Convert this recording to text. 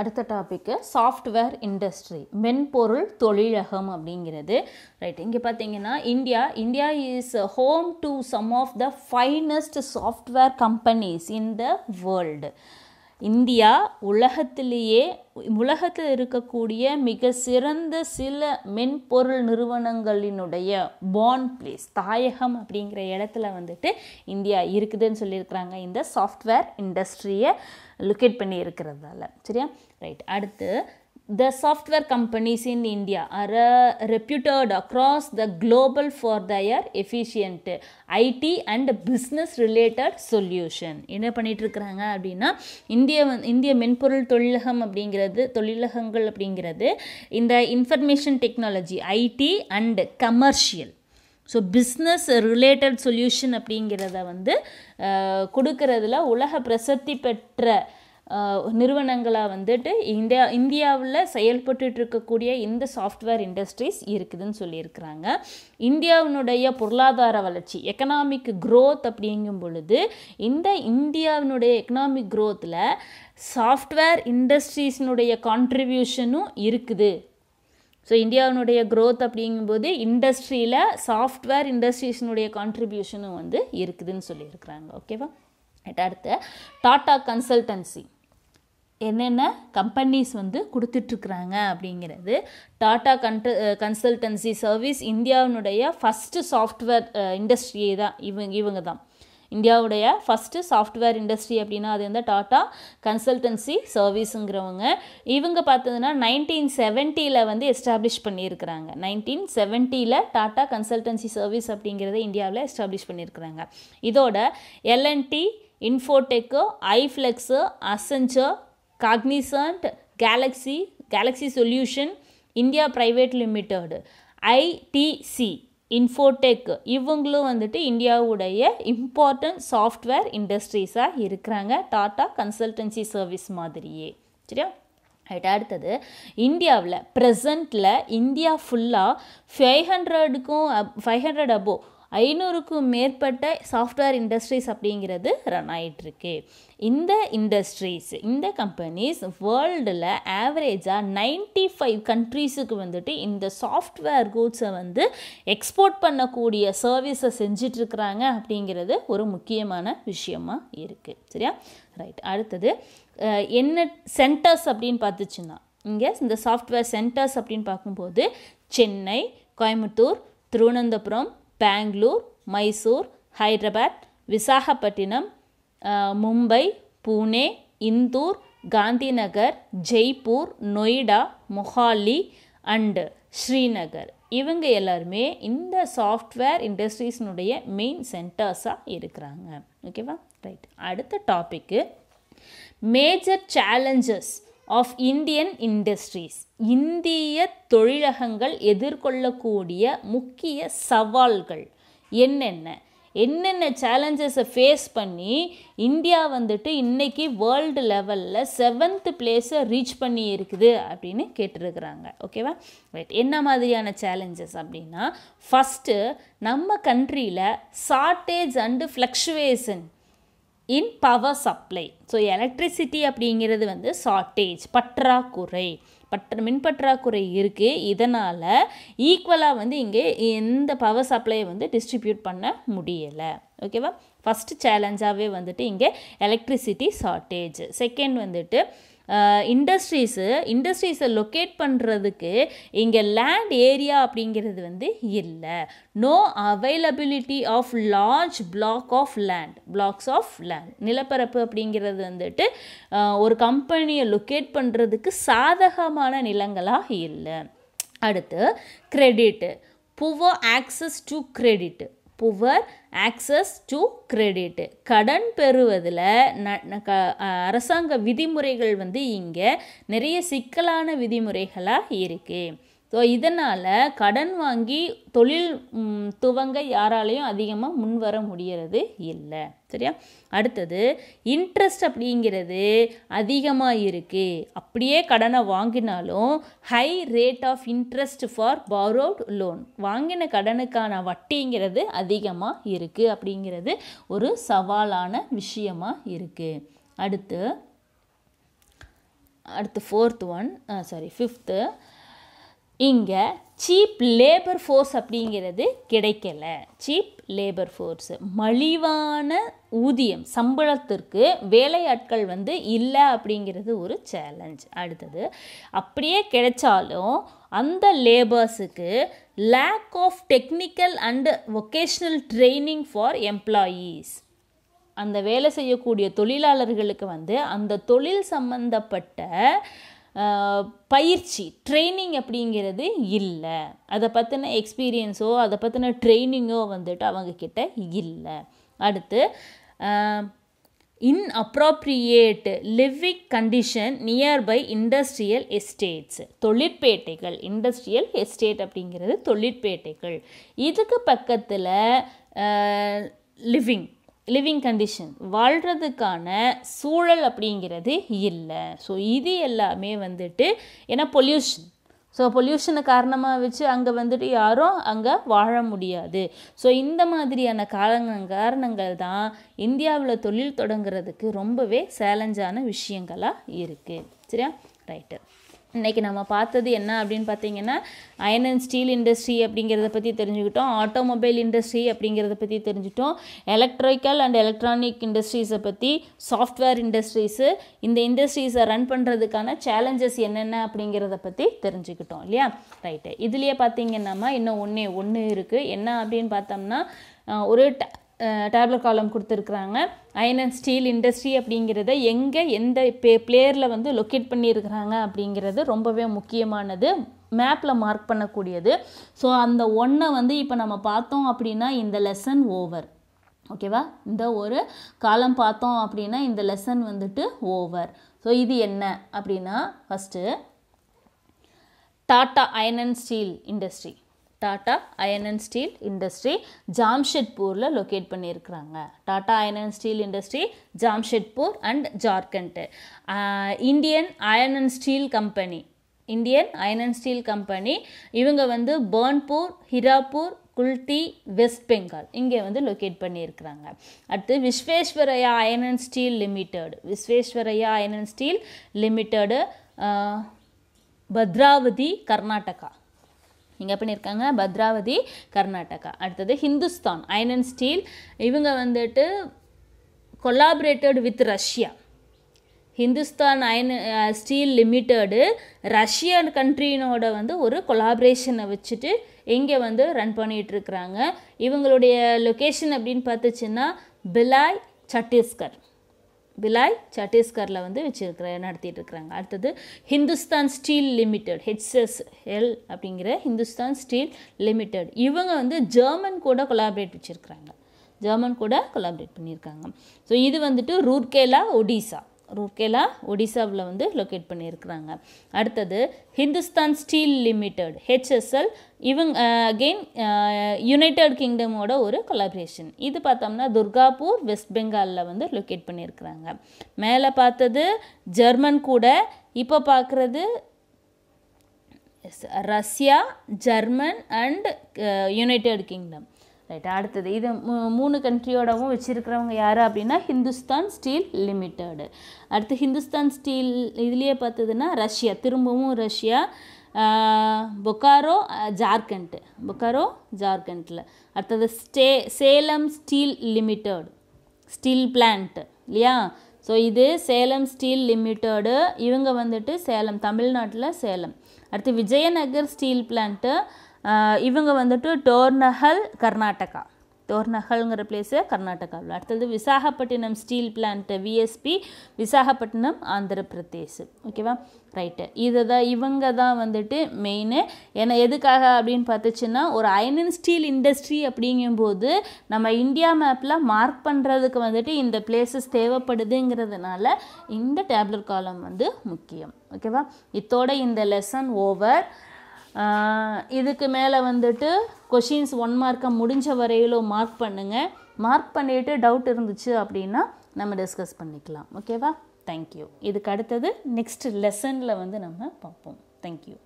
அடுத்த topic software industry மென்பொருள் தொழிலகம் அப்படிங்கிறது ரைட் இங்கே பார்த்தீங்கன்னா India India is home to some of the finest software companies in the world India உலகத்திலேயே உலகத்தில் இருக்கக்கூடிய மிக சிறந்த சில மென்பொருள் நிறுவனங்களினுடைய பான் பிளேஸ் தாயகம் அப்படிங்கிற இடத்துல வந்துட்டு இந்தியா இருக்குதுன்னு சொல்லியிருக்கிறாங்க இந்த சாஃப்ட்வேர் இண்டஸ்ட்ரியை லொக்கேட் பண்ணி இருக்கிறதால சரியா ரைட் அடுத்து the software companies in India are reputed across the the for for their efficient IT and business related solution என்ன பண்ணிகிட்ருக்குறாங்க அப்படின்னா இந்திய இந்திய மென்பொருள் தொழிலகம் அப்படிங்கிறது தொழிலகங்கள் அப்படிங்கிறது இந்த information technology IT and commercial so business related solution அப்படிங்கிறத வந்து uh, கொடுக்கறதுல உலக பிரசித்தி பெற்ற நிறுவனங்களாக வந்துட்டு இந்தியா இந்தியாவில் செயல்பட்டு இருக்கக்கூடிய இந்த சாஃப்ட்வேர் இண்டஸ்ட்ரீஸ் இருக்குதுன்னு சொல்லியிருக்கிறாங்க இந்தியாவினுடைய பொருளாதார வளர்ச்சி எக்கனாமிக் க்ரோத் அப்படிங்கும் பொழுது இந்த இந்தியாவினுடைய எக்கனாமிக் க்ரோத்தில் சாஃப்ட்வேர் இண்டஸ்ட்ரீஸினுடைய கான்ட்ரிபியூஷனும் இருக்குது ஸோ இந்தியாவினுடைய க்ரோத் அப்படிங்கும்போது இண்டஸ்ட்ரியில் சாஃப்ட்வேர் இண்டஸ்ட்ரீஸினுடைய கான்ட்ரிபியூஷனும் வந்து இருக்குதுன்னு சொல்லியிருக்கிறாங்க ஓகேவா அடுத்து டாட்டா கன்சல்டன்சி என்னென்ன கம்பெனிஸ் வந்து கொடுத்துட்ருக்குறாங்க அப்படிங்கிறது டாட்டா கன்ட் கன்சல்டன்சி சர்வீஸ் இந்தியாவினுடைய ஃபஸ்ட்டு சாஃப்ட்வேர் இண்டஸ்ட்ரியே தான் இவங்க இவங்க தான் இந்தியாவுடைய ஃபஸ்ட்டு சாஃப்ட்வேர் இண்டஸ்ட்ரி அப்படின்னா அது வந்து டாட்டா கன்சல்டன்சி சர்வீஸுங்கிறவங்க இவங்க பார்த்ததுன்னா நைன்டீன் செவன்ட்டியில் வந்து எஸ்டாப்ளிஷ் பண்ணியிருக்கிறாங்க நைன்டீன் செவன்ட்டியில் டாட்டா கன்சல்டன்சி சர்வீஸ் அப்படிங்கிறத இந்தியாவில் எஸ்டாப்ளிஷ் பண்ணியிருக்கிறாங்க இதோட L and T Infotech iFlex Accenture Cognizant Galaxy Galaxy solution India private limited ITC Infotech இவங்களும் வந்துட்டு இந்தியாவுடைய இம்பார்ட்டன்ட் சாஃப்ட்வேர் இண்டஸ்ட்ரீஸாக இருக்கிறாங்க டாட்டா கன்சல்டன்சி சர்வீஸ் மாதிரியே சரியா ரைட் அடுத்தது இந்தியாவில் ப்ரெசண்ட்டில் இந்தியா ஃபுல்லாக ஃபைவ் ஹண்ட்ரடுக்கும் ஃபைவ் ஹண்ட்ரட் அபோவ் ஐநூறுக்கும் மேற்பட்ட சாஃப்ட்வேர் இண்டஸ்ட்ரீஸ் அப்படிங்கிறது ரன் ஆகிட்டுருக்கு இந்த இண்டஸ்ட்ரீஸ் இந்த கம்பெனிஸ் வேர்ல்டில் ஆவரேஜாக நைன்டி ஃபைவ் கண்ட்ரீஸுக்கு வந்துட்டு இந்த சாஃப்ட்வேர் கூட்ஸை வந்து எக்ஸ்போர்ட் பண்ணக்கூடிய சர்வீஸை செஞ்சிட்ருக்குறாங்க அப்படிங்கிறது ஒரு முக்கியமான விஷயமாக இருக்குது சரியா ரைட் அடுத்தது என்ன சென்டர்ஸ் அப்படின்னு பார்த்துச்சுன்னா இங்கே இந்த சாஃப்ட்வேர் சென்டர்ஸ் அப்படின்னு பார்க்கும்போது சென்னை கோயம்புத்தூர் திருவனந்தபுரம் பெங்களூர் மைசூர் ஹைதராபாத் விசாகப்பட்டினம் மும்பை புனே இந்தூர் காந்திநகர் ஜெய்ப்பூர் நொய்டா மொஹாலி அண்டு ஸ்ரீநகர் இவங்க எல்லாருமே இந்த சாஃப்ட்வேர் இண்டஸ்ட்ரீஸ்னுடைய மெயின் சென்டர்ஸாக இருக்கிறாங்க ஓகேவா ரைட் அடுத்த topic major challenges of Indian industries இந்திய தொழிலகங்கள் எதிர்கொள்ளக்கூடிய முக்கிய சவால்கள் என்னென்ன என்னென்ன சேலஞ்சஸை ஃபேஸ் பண்ணி இந்தியா வந்துட்டு இன்றைக்கி வேர்ல்டு லெவலில் செவன்த் பிளேஸை ரீச் பண்ணி இருக்குது அப்படின்னு கேட்டிருக்கிறாங்க ஓகேவா ரைட் என்ன மாதிரியான சேலஞ்சஸ் அப்படின்னா ஃபஸ்ட்டு நம்ம கண்ட்ரியில் shortage and fluctuation in power supply so electricity அப்படிங்கிறது வந்து ஷார்ட்டேஜ் பற்றாக்குறை பற்ற மின் பற்றாக்குறை இருக்குது இதனால் ஈக்குவலாக வந்து இங்கே எந்த பவர் சப்ளையை வந்து டிஸ்ட்ரிபியூட் பண்ண முடியலை ஓகேவா ஃபஸ்ட்டு சேலஞ்சாகவே வந்துட்டு இங்கே எலக்ட்ரிசிட்டி ஷார்ட்டேஜ் செகண்ட் வந்துட்டு இண்டஸ்ட்ரீஸு இண்டஸ்ட்ரீஸை லொக்கேட் பண்ணுறதுக்கு இங்கே லேண்ட் ஏரியா அப்படிங்கிறது வந்து இல்லை no availability of large block of land blocks of land நிலப்பரப்பு அப்படிங்கிறது வந்துட்டு ஒரு கம்பெனியை லொக்கேட் பண்ணுறதுக்கு சாதகமான நிலங்களாக இல்லை அடுத்து credit poor access to credit poor access to credit கடன் பெறுவதில் அரசாங்க விதிமுறைகள் வந்து இங்கே நிறைய சிக்கலான விதிமுறைகளாக இருக்குது ஸோ இதனால் கடன் வாங்கி தொழில் துவங்க யாராலையும் அதிகமாக முன்வர முடிகிறது இல்லை சரியா அடுத்தது இன்ட்ரெஸ்ட் அப்படிங்கிறது அதிகமாக இருக்குது அப்படியே கடனை வாங்கினாலும் high rate of interest for borrowed loan வாங்கின கடனுக்கான வட்டிங்கிறது அதிகமாக இருக்குது அப்படிங்கிறது ஒரு சவாலான விஷயமாக இருக்குது அடுத்து அடுத்து ஃபோர்த் ஒன் சாரி ஃபிஃப்த்து இங்கே சீப் லேபர் ஃபோர்ஸ் அப்படிங்கிறது கிடைக்கல சீப் லேபர் ஃபோர்ஸு மலிவான ஊதியம் சம்பளத்திற்கு வேலையாட்கள் வந்து இல்லை அப்படிங்கிறது ஒரு சேலஞ்ச் அடுத்தது அப்படியே கிடைச்சாலும் அந்த லேபர்ஸுக்கு lack of technical and vocational training for employees அந்த வேலை செய்யக்கூடிய தொழிலாளர்களுக்கு வந்து அந்த தொழில் சம்பந்தப்பட்ட பயிற்சி ட்ரைனிங் அப்படிங்கிறது இல்லை அதை பற்றின எக்ஸ்பீரியன்ஸோ அதை பற்றின ட்ரைனிங்கோ வந்துட்டு அவங்கக்கிட்ட இல்லை அடுத்து in inappropriate living condition nearby industrial estates தொழிற்பேட்டைகள் இண்டஸ்ட்ரியல் எஸ்டேட் அப்படிங்கிறது தொழிற்பேட்டைகள் இதுக்கு பக்கத்தில் லிவிங் லிவிங் கண்டிஷன் வாழ்கிறதுக்கான சூழல் அப்படிங்கிறது இல்லை ஸோ இது எல்லாமே வந்துட்டு ஏன்னா பொல்யூஷன் ஸோ பொல்யூஷனை காரணமாக வச்சு அங்கே வந்துட்டு யாரும் அங்கே வாழ முடியாது ஸோ இந்த மாதிரியான காரண காரணங்கள் தான் இந்தியாவில் தொழில் தொடங்குறதுக்கு ரொம்பவே சேலஞ்சான விஷயங்களாக இருக்குது சரியா ரைட்டு இன்றைக்கி நம்ம பார்த்தது என்ன அப்படின்னு பார்த்தீங்கன்னா அயன் அண்ட் ஸ்டீல் இண்டஸ்ட்ரி அப்படிங்கிறத பற்றி தெரிஞ்சுக்கிட்டோம் ஆட்டோமொபைல் இண்டஸ்ட்ரி அப்படிங்கிறத பற்றி தெரிஞ்சுட்டோம் எலக்ட்ரிக்கல் அண்ட் எலக்ட்ரானிக் இண்டஸ்ட்ரீஸை பற்றி சாஃப்ட்வேர் இண்டஸ்ட்ரீஸு இந்த இண்டஸ்ட்ரீஸை ரன் பண்ணுறதுக்கான சேலஞ்சஸ் என்னென்ன அப்படிங்கிறத பற்றி தெரிஞ்சுக்கிட்டோம் இல்லையா ரைட்டு இதுலேயே பார்த்தீங்கன்னா இன்னும் ஒன்றே ஒன்று இருக்குது என்ன அப்படின்னு பார்த்தோம்னா ஒரு டேப்லெட் காலம் கொடுத்துருக்குறாங்க அயன் அண்ட் ஸ்டீல் இண்டஸ்ட்ரி அப்படிங்கிறத எங்கே எந்த பே பிளேயரில் வந்து லொக்கேட் பண்ணியிருக்கிறாங்க அப்படிங்கிறது ரொம்பவே முக்கியமானது மேப்பில் மார்க் பண்ணக்கூடியது ஸோ அந்த ஒன்றை வந்து இப்போ நம்ம பார்த்தோம் அப்படின்னா இந்த லெசன் ஓவர் ஓகேவா இந்த ஒரு காலம் பார்த்தோம் அப்படின்னா இந்த லெசன் வந்துட்டு ஓவர் ஸோ இது என்ன அப்படின்னா first Tata iron and steel industry Tata iron and steel industry ஜாம்ஷெட்பூரில் லொக்கேட் பண்ணியிருக்கிறாங்க Tata iron and steel industry Jamshedpur and Jharkhand Indian iron and steel company Indian iron and steel company இவங்க வந்து பர்ன்பூர் ஹிராப்பூர் குல்தி வெஸ்ட் பெங்கால் இங்கே வந்து லொக்கேட் பண்ணியிருக்கிறாங்க அடுத்து Visvesvaraya iron and steel limited Visvesvaraya iron and steel limited Bhadravati Karnataka இங்கே பண்ணியிருக்காங்க இருக்காங்க பத்ராவதி கர்நாடகா அடுத்தது ஹிந்துஸ்தான் அயன் அண்ட் ஸ்டீல் இவங்க வந்துட்டு collaborated with Russia Hindustan iron steel limited Russian கண்ட்ரினோட வந்து ஒரு கொலாபரேஷனை வச்சுட்டு இங்கே வந்து ரன் பண்ணிகிட்ருக்குறாங்க இவங்களுடைய லொக்கேஷன் அப்படின்னு பார்த்துச்சுன்னா பிலாய் சட்டீஸ்கர் பிலாய் சட்டீஸ்கரில் வந்து வச்சுருக்கிற நடத்திட்டு இருக்கிறாங்க அடுத்தது Hindustan steel limited HS L அப்படிங்கிற ஹிந்துஸ்தான் ஸ்டீல் லிமிடெட் இவங்க வந்து ஜெர்மன் கூட கொலாபரேட் வச்சுருக்கிறாங்க ஜெர்மன் கூட கொலாபரேட் பண்ணியிருக்காங்க ஸோ இது வந்துட்டு ரூர்கேலா ஒடிசா ரூர்கேலா ஒடிசாவில் வந்து லொக்கேட் பண்ணியிருக்கிறாங்க அடுத்தது ஹிந்துஸ்தான் ஸ்டீல் லிமிடெட் ஹெச்எஸ்எல் இவங்க அகெயின் யுனைடெட் கிங்டமோட ஒரு கொலாபரேஷன் இது பார்த்தோம்னா துர்காப்பூர் வெஸ்ட் பெங்காலில் வந்து லொக்கேட் பண்ணியிருக்கிறாங்க மேலே பார்த்தது ஜெர்மன் கூட இப்போ பார்க்குறது Russia German and United Kingdom ரைட்டா அடுத்தது இது மூணு கண்ட்ரியோடவும் வச்சுருக்கிறவங்க யார் அப்படின்னா ஹிந்துஸ்தான் ஸ்டீல் லிமிட்டெடு அடுத்து ஹிந்துஸ்தான் ஸ்டீல் இதுலேயே பார்த்ததுன்னா ரஷ்யா திரும்பவும் ரஷ்யா பொக்காரோ ஜார்க்கண்ட்டு பொக்காரோ ஜார்க்கண்ட்டில் அடுத்தது ஸ்டே Salem steel limited steel plant இல்லையா ஸோ இது சேலம் ஸ்டீல் லிமிட்டெடு இவங்க வந்துட்டு சேலம் தமிழ்நாட்டில் சேலம் அடுத்து விஜயநகர் ஸ்டீல் பிளான்ட்டு இவங்க வந்துட்டு டோர்னஹல் கர்நாடகா டோர்னஹல்ங்கிற பிளேஸு கர்நாடகாவில் அடுத்தது Visakhapatnam steel plant VSP Visakhapatnam Andhra Pradesh ஓகேவா ரைட்டு இதை தான் இவங்க தான் வந்துட்டு மெயினு ஏன்னா எதுக்காக அப்படின்னு பார்த்துச்சுன்னா ஒரு அயன் அண்ட் ஸ்டீல் இண்டஸ்ட்ரி அப்படிங்கும்போது நம்ம இந்தியா மேப்பில் மார்க் பண்ணுறதுக்கு வந்துட்டு இந்த பிளேசஸ் தேவைப்படுதுங்கிறதுனால இந்த டேப்லெட் காலம் வந்து முக்கியம் ஓகேவா இத்தோட இந்த லெசன் ஓவர் இதுக்கு மேலே வந்துட்டு கொஷின்ஸ் ஒன் மார்க்கை முடிஞ்ச வரையிலும் மார்க் பண்ணுங்கள் மார்க் பண்ணிவிட்டு டவுட் இருந்துச்சு அப்படின்னா நம்ம டிஸ்கஸ் பண்ணிக்கலாம் ஓகேவா தேங்க்யூ இதுக்கு அடுத்தது நெக்ஸ்ட் லெசனில் வந்து நம்ம பார்ப்போம் தேங்க்யூ